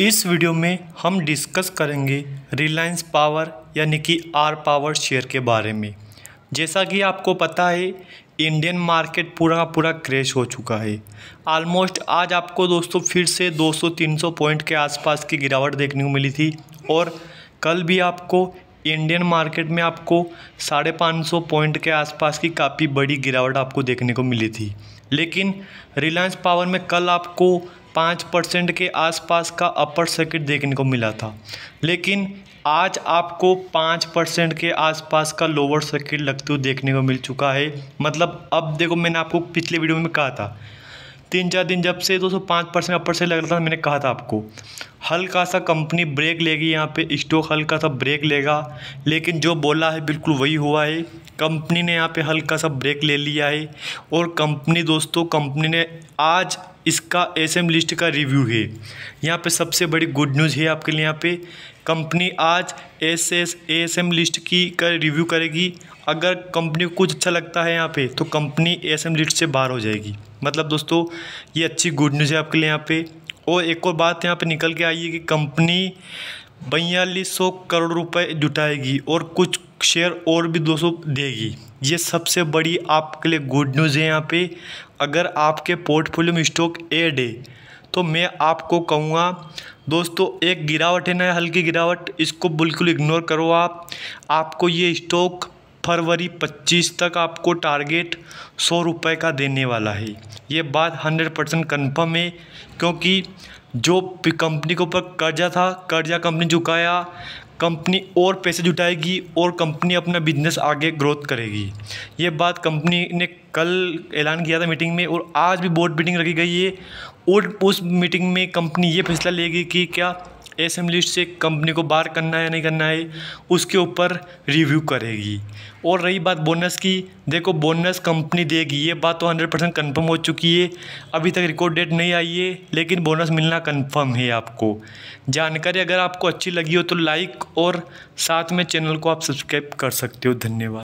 इस वीडियो में हम डिस्कस करेंगे रिलायंस पावर यानी कि आर पावर शेयर के बारे में जैसा कि आपको पता है इंडियन मार्केट पूरा पूरा क्रैश हो चुका है आलमोस्ट आज आपको दोस्तों फिर से 200-300 पॉइंट के आसपास की गिरावट देखने को मिली थी और कल भी आपको इंडियन मार्केट में आपको साढ़े पाँच सौ पॉइंट के आसपास की काफ़ी बड़ी गिरावट आपको देखने को मिली थी लेकिन रिलायंस पावर में कल आपको पाँच परसेंट के आसपास का अपर सर्किट देखने को मिला था लेकिन आज आपको पाँच परसेंट के आसपास का लोअर सर्किट लगते हुए देखने को मिल चुका है मतलब अब देखो मैंने आपको पिछले वीडियो में कहा था तीन चार दिन जब से दो सौ पाँच परसेंट अपर से लग रहा था मैंने कहा था आपको हल्का सा कंपनी ब्रेक लेगी यहाँ पे स्टॉक हल्का सा ब्रेक लेगा लेकिन जो बोला है बिल्कुल वही हुआ है कंपनी ने यहाँ पे हल्का सा ब्रेक ले लिया है और कंपनी दोस्तों कंपनी ने आज इसका एस एम लिस्ट का रिव्यू है यहाँ पे सबसे बड़ी गुड न्यूज़ है आपके लिए यहाँ पे कंपनी आज S S S M list की का रिव्यू करेगी अगर कंपनी को कुछ अच्छा लगता है यहाँ पे तो कंपनी एस एम लिस्ट से बाहर हो जाएगी मतलब दोस्तों ये अच्छी गुड न्यूज़ है आपके लिए यहाँ पे और एक और बात यहाँ पे निकल के आई है कि कंपनी बयालीस सौ करोड़ रुपये जुटाएगी और कुछ शेयर और भी दोस्तों देगी ये सबसे बड़ी आपके लिए गुड न्यूज़ है यहाँ पे अगर आपके पोर्टफोलियो में स्टॉक एड है तो मैं आपको कहूँगा दोस्तों एक गिरावट है ना हल्की गिरावट इसको बिल्कुल इग्नोर करो आप आपको ये स्टॉक फरवरी 25 तक आपको टारगेट सौ रुपये का देने वाला है ये बात 100 परसेंट कन्फर्म है क्योंकि जो कंपनी के ऊपर कर्जा था कर्जा कंपनी चुकाया कंपनी और पैसे जुटाएगी और कंपनी अपना बिजनेस आगे ग्रोथ करेगी ये बात कंपनी ने कल ऐलान किया था मीटिंग में और आज भी बोर्ड मीटिंग रखी गई है और उस मीटिंग में कंपनी ये फैसला लेगी कि क्या एस एम लिस्ट से कंपनी को बार करना है या नहीं करना है उसके ऊपर रिव्यू करेगी और रही बात बोनस की देखो बोनस कंपनी देगी ये बात तो हंड्रेड परसेंट कन्फर्म हो चुकी है अभी तक रिकॉर्ड डेट नहीं आई है लेकिन बोनस मिलना कन्फर्म है आपको जानकारी अगर आपको अच्छी लगी हो तो लाइक और साथ में चैनल को आप सब्सक्राइब कर सकते हो धन्यवाद